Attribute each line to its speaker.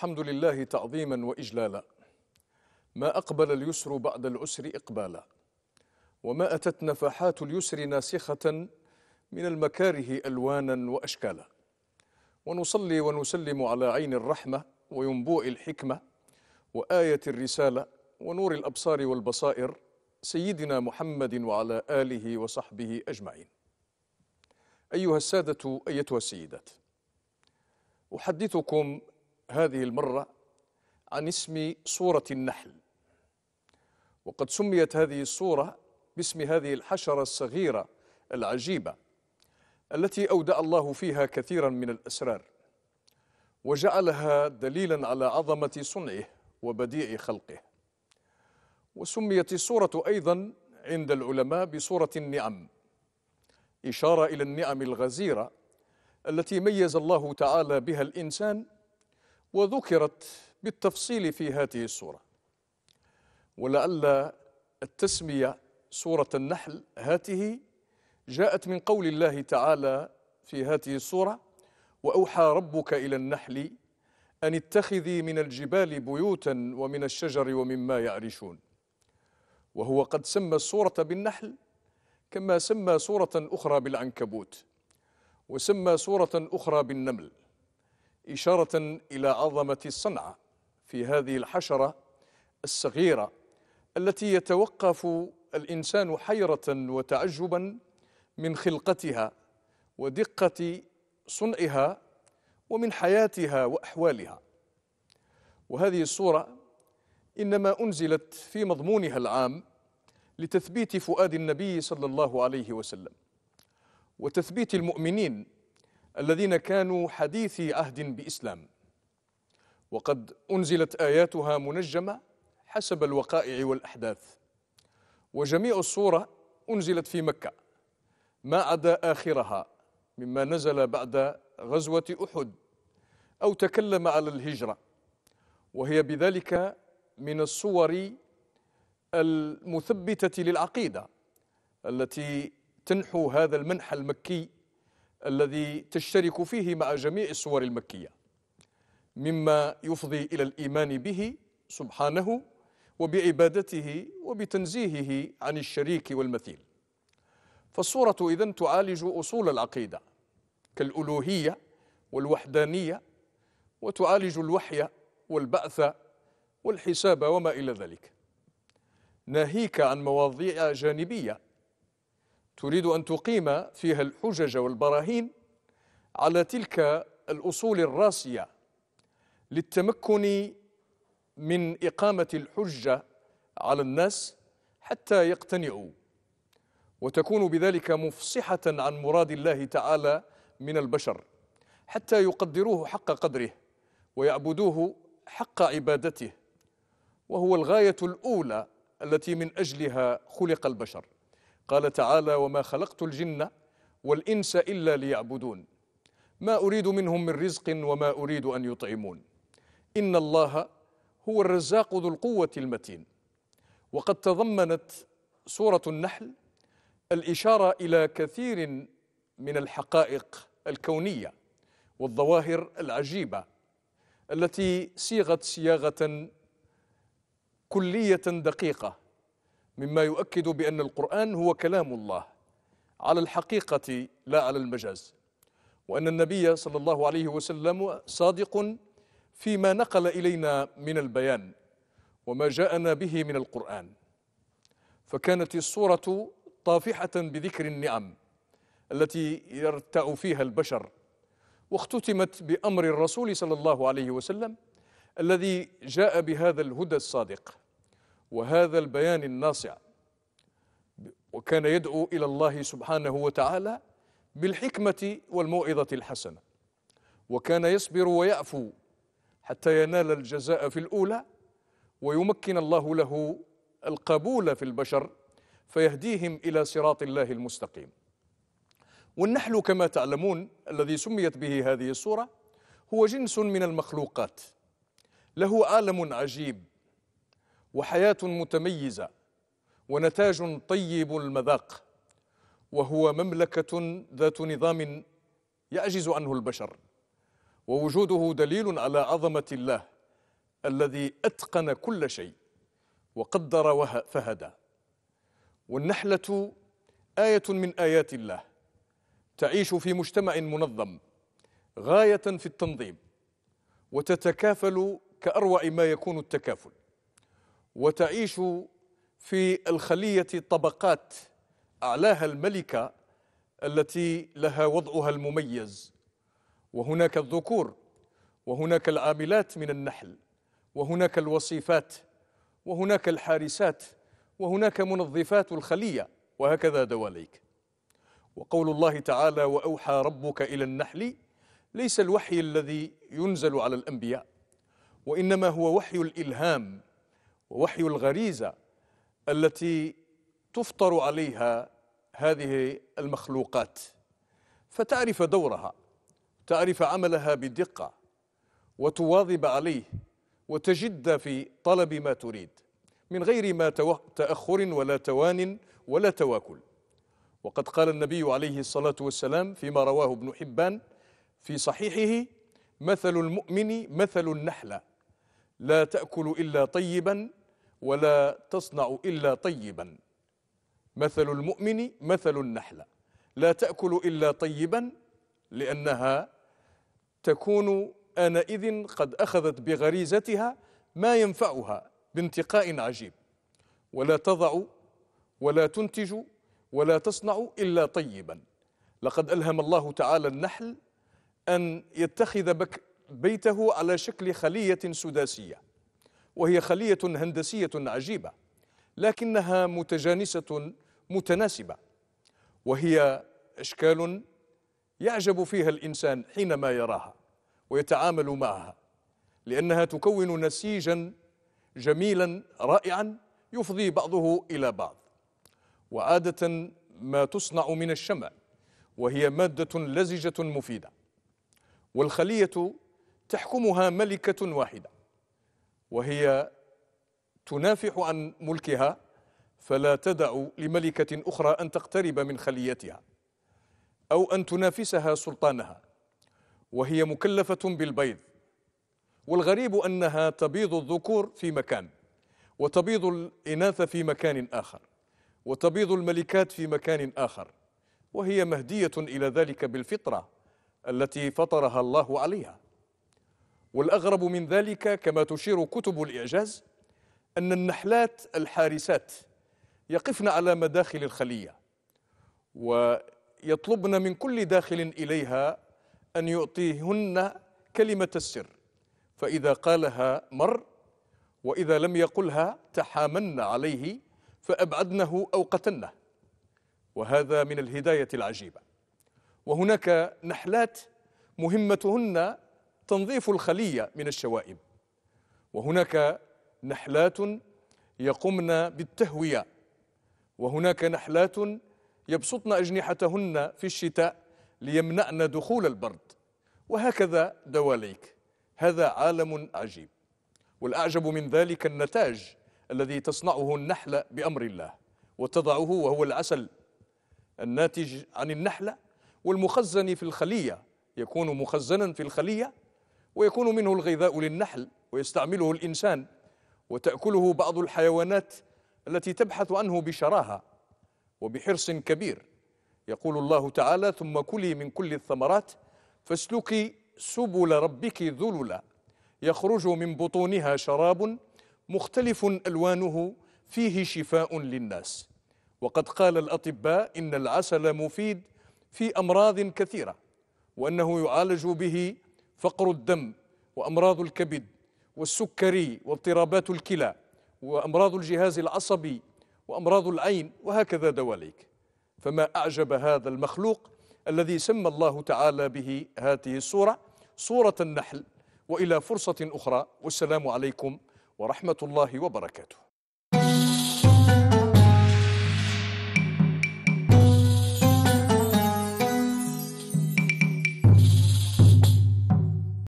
Speaker 1: الحمد لله تعظيما واجلالا ما اقبل اليسر بعد العسر اقبالا وما اتت نفحات اليسر ناسخه من المكاره الوانا واشكالا ونصلي ونسلم على عين الرحمه وينبوء الحكمه وايه الرساله ونور الابصار والبصائر سيدنا محمد وعلى اله وصحبه اجمعين ايها الساده ايتها السيدات احدثكم هذه المرة عن اسم صورة النحل وقد سميت هذه الصورة باسم هذه الحشرة الصغيرة العجيبة التي أودأ الله فيها كثيرا من الأسرار وجعلها دليلا على عظمة صنعه وبديع خلقه وسميت الصورة أيضا عند العلماء بصورة النعم إشارة إلى النعم الغزيرة التي ميز الله تعالى بها الإنسان وذكرت بالتفصيل في هذه السورة ولعل التسمية سورة النحل هاته جاءت من قول الله تعالى في هذه السورة وأوحى ربك إلى النحل أن اتخذي من الجبال بيوتا ومن الشجر ومما يعرشون وهو قد سمى السورة بالنحل كما سمى سورة أخرى بالعنكبوت وسمى سورة أخرى بالنمل إشارة إلى عظمة الصنعة في هذه الحشرة الصغيرة التي يتوقف الإنسان حيرة وتعجبا من خلقتها ودقة صنعها ومن حياتها وأحوالها وهذه الصورة إنما أنزلت في مضمونها العام لتثبيت فؤاد النبي صلى الله عليه وسلم وتثبيت المؤمنين الذين كانوا حديثي عهد بإسلام وقد أنزلت آياتها منجمة حسب الوقائع والأحداث وجميع الصورة أنزلت في مكة ما عدا آخرها مما نزل بعد غزوة أحد أو تكلم على الهجرة وهي بذلك من الصور المثبتة للعقيدة التي تنحو هذا المنح المكي الذي تشترك فيه مع جميع السور المكية مما يفضي إلى الإيمان به سبحانه وبعبادته وبتنزيهه عن الشريك والمثيل فالصورة إذن تعالج أصول العقيدة كالألوهية والوحدانية وتعالج الوحي والبعث والحساب وما إلى ذلك ناهيك عن مواضيع جانبية تريد أن تقيم فيها الحجج والبراهين على تلك الأصول الراسية للتمكن من إقامة الحجة على الناس حتى يقتنعوا وتكون بذلك مفصحة عن مراد الله تعالى من البشر حتى يقدروه حق قدره ويعبدوه حق عبادته وهو الغاية الأولى التي من أجلها خلق البشر قال تعالى وما خلقت الجن والإنس إلا ليعبدون ما أريد منهم من رزق وما أريد أن يطعمون إن الله هو الرزاق ذو القوة المتين وقد تضمنت سورة النحل الإشارة إلى كثير من الحقائق الكونية والظواهر العجيبة التي صيغت صياغة كلية دقيقة مما يؤكد بأن القرآن هو كلام الله على الحقيقة لا على المجاز وأن النبي صلى الله عليه وسلم صادق فيما نقل إلينا من البيان وما جاءنا به من القرآن فكانت الصورة طافحة بذكر النعم التي يرتع فيها البشر واختتمت بأمر الرسول صلى الله عليه وسلم الذي جاء بهذا الهدى الصادق وهذا البيان الناصع وكان يدعو الى الله سبحانه وتعالى بالحكمه والموعظه الحسنه وكان يصبر ويعفو حتى ينال الجزاء في الاولى ويمكن الله له القبول في البشر فيهديهم الى صراط الله المستقيم والنحل كما تعلمون الذي سميت به هذه الصوره هو جنس من المخلوقات له عالم عجيب وحياة متميزة ونتاج طيب المذاق وهو مملكة ذات نظام يعجز عنه البشر ووجوده دليل على عظمة الله الذي أتقن كل شيء وقدر فهدى والنحلة آية من آيات الله تعيش في مجتمع منظم غاية في التنظيم وتتكافل كأروع ما يكون التكافل وتعيش في الخلية طبقات أعلاها الملكة التي لها وضعها المميز وهناك الذكور وهناك العاملات من النحل وهناك الوصيفات وهناك الحارسات وهناك منظفات الخلية وهكذا دواليك وقول الله تعالى وأوحى ربك إلى النحل ليس الوحي الذي ينزل على الأنبياء وإنما هو وحي الإلهام ووحي الغريزه التي تفطر عليها هذه المخلوقات فتعرف دورها تعرف عملها بدقه وتواظب عليه وتجد في طلب ما تريد من غير ما تاخر ولا توان ولا تواكل وقد قال النبي عليه الصلاه والسلام فيما رواه ابن حبان في صحيحه مثل المؤمن مثل النحله لا تاكل الا طيبا ولا تصنع إلا طيبا مثل المؤمن مثل النحلة لا تأكل إلا طيبا لأنها تكون آنئذ قد أخذت بغريزتها ما ينفعها بانتقاء عجيب ولا تضع ولا تنتج ولا تصنع إلا طيبا لقد ألهم الله تعالى النحل أن يتخذ بك بيته على شكل خلية سداسية وهي خلية هندسية عجيبة لكنها متجانسة متناسبة وهي اشكال يعجب فيها الانسان حينما يراها ويتعامل معها لانها تكون نسيجا جميلا رائعا يفضي بعضه الى بعض وعاده ما تصنع من الشمع وهي ماده لزجه مفيده والخليه تحكمها ملكه واحده وهي تنافح عن ملكها فلا تدع لملكة أخرى أن تقترب من خليتها أو أن تنافسها سلطانها وهي مكلفة بالبيض والغريب أنها تبيض الذكور في مكان وتبيض الإناث في مكان آخر وتبيض الملكات في مكان آخر وهي مهدية إلى ذلك بالفطرة التي فطرها الله عليها والأغرب من ذلك كما تشير كتب الإعجاز أن النحلات الحارسات يقفن على مداخل الخلية ويطلبن من كل داخل إليها أن يعطيهن كلمة السر فإذا قالها مر وإذا لم يقلها تحامن عليه فأبعدنه أو قتلنه وهذا من الهداية العجيبة وهناك نحلات مهمتهن تنظيف الخلية من الشوائب وهناك نحلات يقمن بالتهوية وهناك نحلات يبسطن أجنحتهن في الشتاء ليمنعن دخول البرد وهكذا دواليك هذا عالم عجيب والأعجب من ذلك النتاج الذي تصنعه النحلة بأمر الله وتضعه وهو العسل الناتج عن النحلة والمخزن في الخلية يكون مخزنا في الخلية ويكون منه الغذاء للنحل ويستعمله الإنسان وتأكله بعض الحيوانات التي تبحث عنه بشراهة وبحرص كبير يقول الله تعالى ثم كلي من كل الثمرات فاسلكي سبل ربك ذللا يخرج من بطونها شراب مختلف ألوانه فيه شفاء للناس وقد قال الأطباء إن العسل مفيد في أمراض كثيرة وأنه يعالج به فقر الدم وأمراض الكبد والسكري واضطرابات الكلى وأمراض الجهاز العصبي وأمراض العين وهكذا دواليك فما أعجب هذا المخلوق الذي سمى الله تعالى به هذه السورة سورة النحل وإلى فرصة أخرى والسلام عليكم ورحمة الله وبركاته